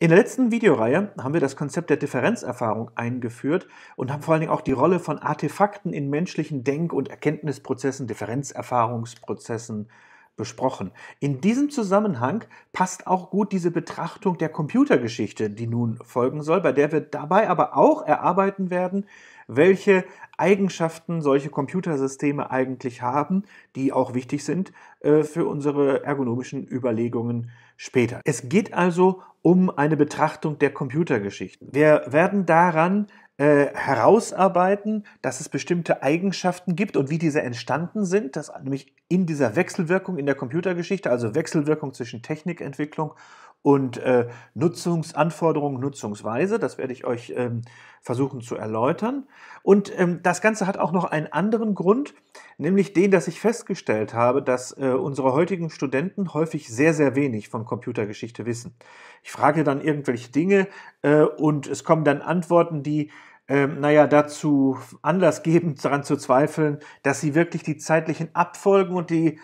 In der letzten Videoreihe haben wir das Konzept der Differenzerfahrung eingeführt und haben vor allen Dingen auch die Rolle von Artefakten in menschlichen Denk- und Erkenntnisprozessen, Differenzerfahrungsprozessen besprochen. In diesem Zusammenhang passt auch gut diese Betrachtung der Computergeschichte, die nun folgen soll, bei der wir dabei aber auch erarbeiten werden, welche Eigenschaften solche Computersysteme eigentlich haben, die auch wichtig sind äh, für unsere ergonomischen Überlegungen später. Es geht also um eine Betrachtung der Computergeschichten. Wir werden daran äh, herausarbeiten, dass es bestimmte Eigenschaften gibt und wie diese entstanden sind, dass nämlich in dieser Wechselwirkung in der Computergeschichte, also Wechselwirkung zwischen Technikentwicklung und äh, Nutzungsanforderungen, Nutzungsweise. Das werde ich euch ähm, versuchen zu erläutern. Und ähm, das Ganze hat auch noch einen anderen Grund, nämlich den, dass ich festgestellt habe, dass äh, unsere heutigen Studenten häufig sehr, sehr wenig von Computergeschichte wissen. Ich frage dann irgendwelche Dinge äh, und es kommen dann Antworten, die ähm, naja, dazu Anlass geben, daran zu zweifeln, dass sie wirklich die zeitlichen Abfolgen und die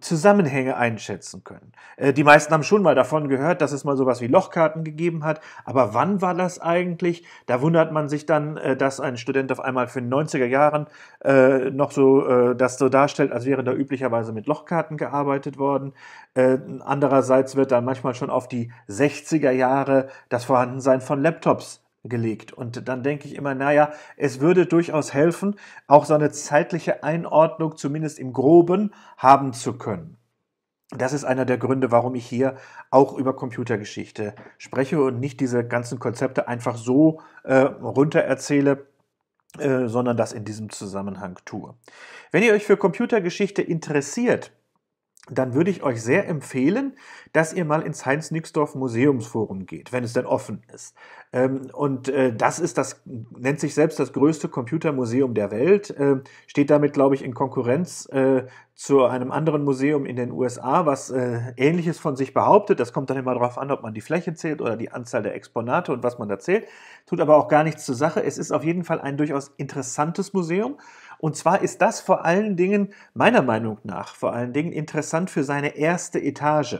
Zusammenhänge einschätzen können. Äh, die meisten haben schon mal davon gehört, dass es mal sowas wie Lochkarten gegeben hat, aber wann war das eigentlich? Da wundert man sich dann, äh, dass ein Student auf einmal für den 90er Jahren äh, noch so das so darstellt, als wäre da üblicherweise mit Lochkarten gearbeitet worden. andererseits wird dann manchmal schon auf die 60er Jahre das Vorhandensein von Laptops gelegt. Und dann denke ich immer, naja, es würde durchaus helfen, auch so eine zeitliche Einordnung zumindest im groben haben zu können. Das ist einer der Gründe, warum ich hier auch über Computergeschichte spreche und nicht diese ganzen Konzepte einfach so äh, runter erzähle, äh, sondern das in diesem Zusammenhang tue. Wenn ihr euch für Computergeschichte interessiert, dann würde ich euch sehr empfehlen, dass ihr mal ins Heinz-Nixdorf Museumsforum geht, wenn es denn offen ist. Ähm, und äh, das ist das, nennt sich selbst das größte Computermuseum der Welt, ähm, steht damit, glaube ich, in Konkurrenz äh, zu einem anderen Museum in den USA, was äh, ähnliches von sich behauptet. Das kommt dann immer darauf an, ob man die Fläche zählt oder die Anzahl der Exponate und was man da zählt. Tut aber auch gar nichts zur Sache. Es ist auf jeden Fall ein durchaus interessantes Museum. Und zwar ist das vor allen Dingen, meiner Meinung nach, vor allen Dingen interessant für seine erste Etage.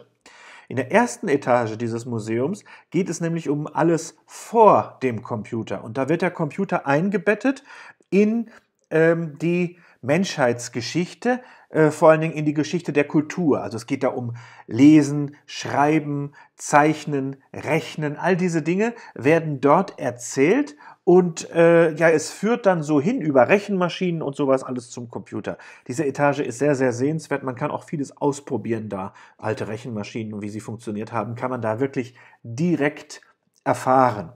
In der ersten Etage dieses Museums geht es nämlich um alles vor dem Computer. Und da wird der Computer eingebettet in ähm, die Menschheitsgeschichte, äh, vor allen Dingen in die Geschichte der Kultur. Also es geht da um Lesen, Schreiben, Zeichnen, Rechnen. All diese Dinge werden dort erzählt und äh, ja, es führt dann so hin über Rechenmaschinen und sowas alles zum Computer. Diese Etage ist sehr, sehr sehenswert. Man kann auch vieles ausprobieren da. Alte Rechenmaschinen und wie sie funktioniert haben, kann man da wirklich direkt erfahren.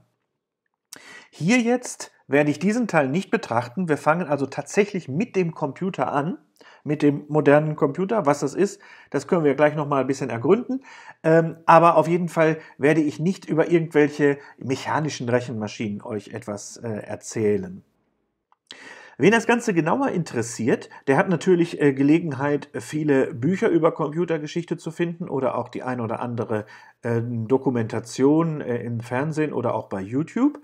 Hier jetzt werde ich diesen Teil nicht betrachten. Wir fangen also tatsächlich mit dem Computer an mit dem modernen Computer. Was das ist, das können wir gleich nochmal ein bisschen ergründen. Ähm, aber auf jeden Fall werde ich nicht über irgendwelche mechanischen Rechenmaschinen euch etwas äh, erzählen. Wen das Ganze genauer interessiert, der hat natürlich äh, Gelegenheit, viele Bücher über Computergeschichte zu finden oder auch die ein oder andere äh, Dokumentation äh, im Fernsehen oder auch bei YouTube.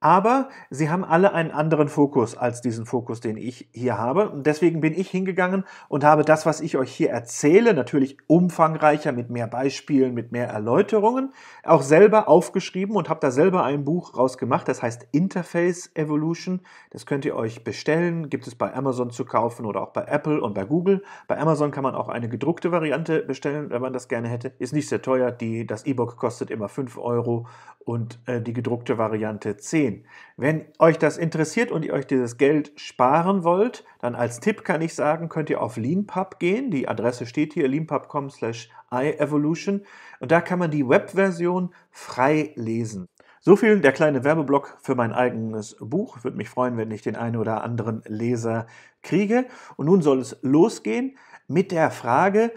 Aber sie haben alle einen anderen Fokus als diesen Fokus, den ich hier habe. Und deswegen bin ich hingegangen und habe das, was ich euch hier erzähle, natürlich umfangreicher, mit mehr Beispielen, mit mehr Erläuterungen, auch selber aufgeschrieben und habe da selber ein Buch rausgemacht. Das heißt Interface Evolution. Das könnt ihr euch bestellen. Gibt es bei Amazon zu kaufen oder auch bei Apple und bei Google. Bei Amazon kann man auch eine gedruckte Variante bestellen, wenn man das gerne hätte. Ist nicht sehr teuer. Die, das E-Book kostet immer 5 Euro und äh, die gedruckte Variante 10 gehen. Wenn euch das interessiert und ihr euch dieses Geld sparen wollt, dann als Tipp kann ich sagen, könnt ihr auf LeanPub gehen. Die Adresse steht hier, leanpub.com slash iEvolution. Und da kann man die Webversion frei lesen. So viel der kleine Werbeblock für mein eigenes Buch. Ich würde mich freuen, wenn ich den einen oder anderen Leser kriege. Und nun soll es losgehen mit der Frage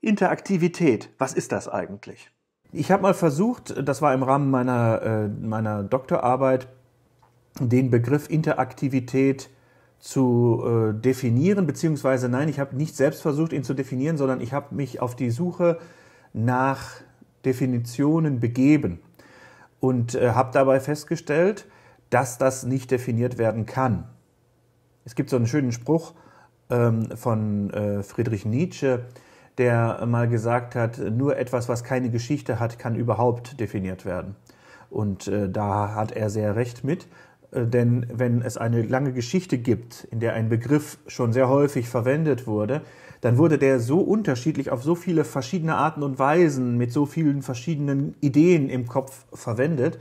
Interaktivität. Was ist das eigentlich? Ich habe mal versucht, das war im Rahmen meiner, äh, meiner Doktorarbeit, den Begriff Interaktivität zu äh, definieren, beziehungsweise nein, ich habe nicht selbst versucht, ihn zu definieren, sondern ich habe mich auf die Suche nach Definitionen begeben und äh, habe dabei festgestellt, dass das nicht definiert werden kann. Es gibt so einen schönen Spruch ähm, von äh, Friedrich Nietzsche, der mal gesagt hat, nur etwas, was keine Geschichte hat, kann überhaupt definiert werden. Und äh, da hat er sehr recht mit, äh, denn wenn es eine lange Geschichte gibt, in der ein Begriff schon sehr häufig verwendet wurde, dann wurde der so unterschiedlich auf so viele verschiedene Arten und Weisen mit so vielen verschiedenen Ideen im Kopf verwendet,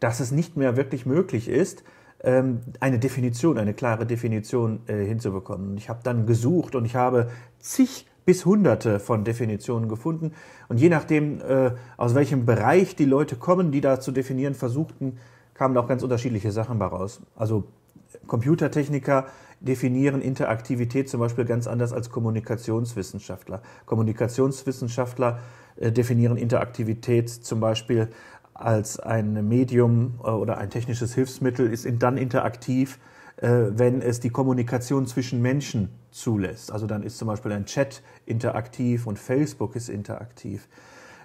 dass es nicht mehr wirklich möglich ist, ähm, eine Definition, eine klare Definition äh, hinzubekommen. Ich habe dann gesucht und ich habe zig bis Hunderte von Definitionen gefunden. Und je nachdem, äh, aus welchem Bereich die Leute kommen, die da zu definieren versuchten, kamen auch ganz unterschiedliche Sachen daraus. Also Computertechniker definieren Interaktivität zum Beispiel ganz anders als Kommunikationswissenschaftler. Kommunikationswissenschaftler äh, definieren Interaktivität zum Beispiel als ein Medium äh, oder ein technisches Hilfsmittel, ist in, dann interaktiv, äh, wenn es die Kommunikation zwischen Menschen zulässt. Also dann ist zum Beispiel ein Chat interaktiv und Facebook ist interaktiv.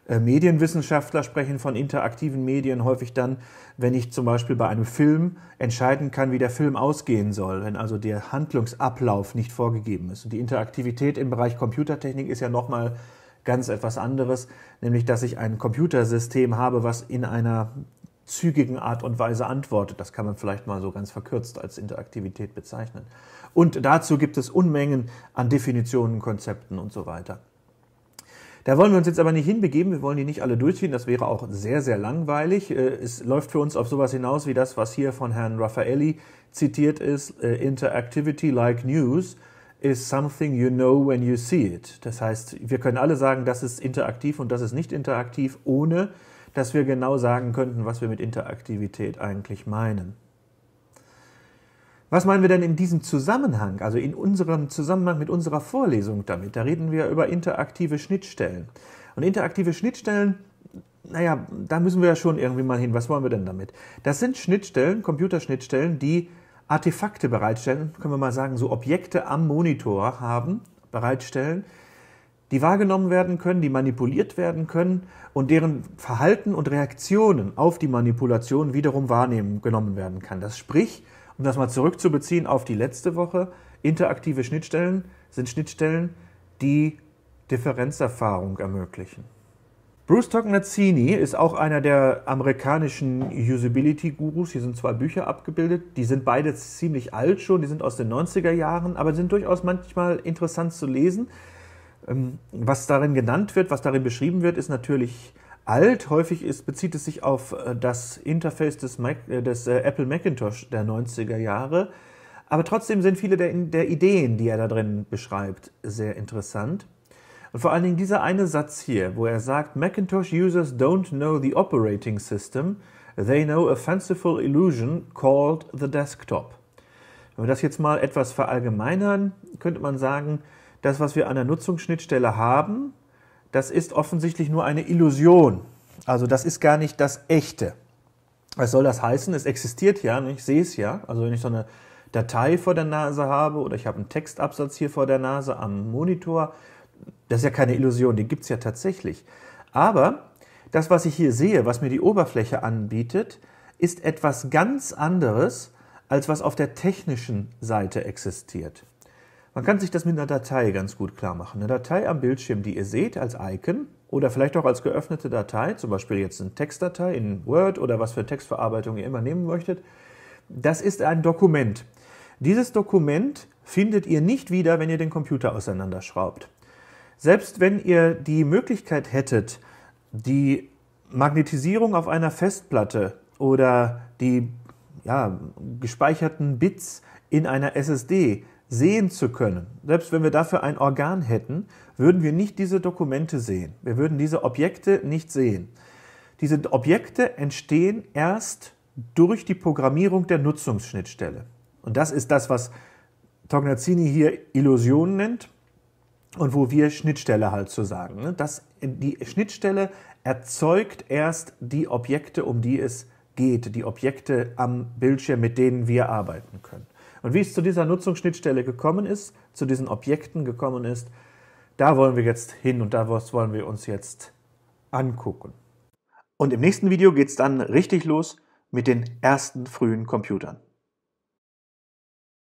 Äh, Medienwissenschaftler sprechen von interaktiven Medien häufig dann, wenn ich zum Beispiel bei einem Film entscheiden kann, wie der Film ausgehen soll, wenn also der Handlungsablauf nicht vorgegeben ist. Und die Interaktivität im Bereich Computertechnik ist ja nochmal ganz etwas anderes, nämlich dass ich ein Computersystem habe, was in einer zügigen Art und Weise antwortet. Das kann man vielleicht mal so ganz verkürzt als Interaktivität bezeichnen. Und dazu gibt es Unmengen an Definitionen, Konzepten und so weiter. Da wollen wir uns jetzt aber nicht hinbegeben, wir wollen die nicht alle durchziehen, das wäre auch sehr, sehr langweilig. Äh, es läuft für uns auf sowas hinaus wie das, was hier von Herrn Raffaelli zitiert ist, äh, Interactivity like News is something you know when you see it. Das heißt, wir können alle sagen, das ist interaktiv und das ist nicht interaktiv, ohne dass wir genau sagen könnten, was wir mit Interaktivität eigentlich meinen. Was meinen wir denn in diesem Zusammenhang, also in unserem Zusammenhang mit unserer Vorlesung damit? Da reden wir über interaktive Schnittstellen. Und interaktive Schnittstellen, naja, da müssen wir ja schon irgendwie mal hin. Was wollen wir denn damit? Das sind Schnittstellen, Computerschnittstellen, die Artefakte bereitstellen, können wir mal sagen, so Objekte am Monitor haben, bereitstellen, die wahrgenommen werden können, die manipuliert werden können und deren Verhalten und Reaktionen auf die Manipulation wiederum wahrgenommen werden kann. Das sprich, um das mal zurückzubeziehen auf die letzte Woche, interaktive Schnittstellen sind Schnittstellen, die Differenzerfahrung ermöglichen. Bruce Tognazzini ist auch einer der amerikanischen Usability-Gurus. Hier sind zwei Bücher abgebildet. Die sind beide ziemlich alt schon, die sind aus den 90er Jahren, aber sind durchaus manchmal interessant zu lesen. Ähm, was darin genannt wird, was darin beschrieben wird, ist natürlich alt. Häufig ist, bezieht es sich auf äh, das Interface des, Mac, äh, des äh, Apple Macintosh der 90er Jahre. Aber trotzdem sind viele der, der, Ideen, die er da drin beschreibt, sehr interessant. Und vor allen Dingen dieser eine Satz hier, wo er sagt, Macintosh users don't know the operating system, they know a fanciful illusion called the desktop. Wenn wir das jetzt mal etwas verallgemeinern, könnte man sagen, das, was wir an der Nutzungsschnittstelle haben, das ist offensichtlich nur eine Illusion. Also das ist gar nicht das Echte. Was soll das heißen? Es existiert ja, ich sehe es ja. Also wenn ich so eine Datei vor der Nase habe oder ich habe einen Textabsatz hier vor der Nase am Monitor, das ist ja keine Illusion, die gibt es ja tatsächlich. Aber das, was ich hier sehe, was mir die Oberfläche anbietet, ist etwas ganz anderes, als was auf der technischen Seite existiert. Man kann sich das mit einer Datei ganz gut klar machen. Eine Datei am Bildschirm, die ihr seht als Icon oder vielleicht auch als geöffnete Datei, zum Beispiel jetzt eine Textdatei in Word oder was für Textverarbeitung ihr immer nehmen möchtet, das ist ein Dokument. Dieses Dokument findet ihr nicht wieder, wenn ihr den Computer auseinanderschraubt. Selbst wenn ihr die Möglichkeit hättet, die Magnetisierung auf einer Festplatte oder die ja, gespeicherten Bits in einer SSD sehen zu können. Selbst wenn wir dafür ein Organ hätten, würden wir nicht diese Dokumente sehen. Wir würden diese Objekte nicht sehen. Diese Objekte entstehen erst durch die Programmierung der Nutzungsschnittstelle. Und das ist das, was Tognazzini hier Illusion nennt und wo wir Schnittstelle halt zu so sagen. Ne? Das, die Schnittstelle erzeugt erst die Objekte, um die es geht, die Objekte am Bildschirm, mit denen wir arbeiten können. Und wie es zu dieser Nutzungsschnittstelle gekommen ist, zu diesen Objekten gekommen ist, da wollen wir jetzt hin und da wollen wir uns jetzt angucken. Und im nächsten Video geht es dann richtig los mit den ersten frühen Computern.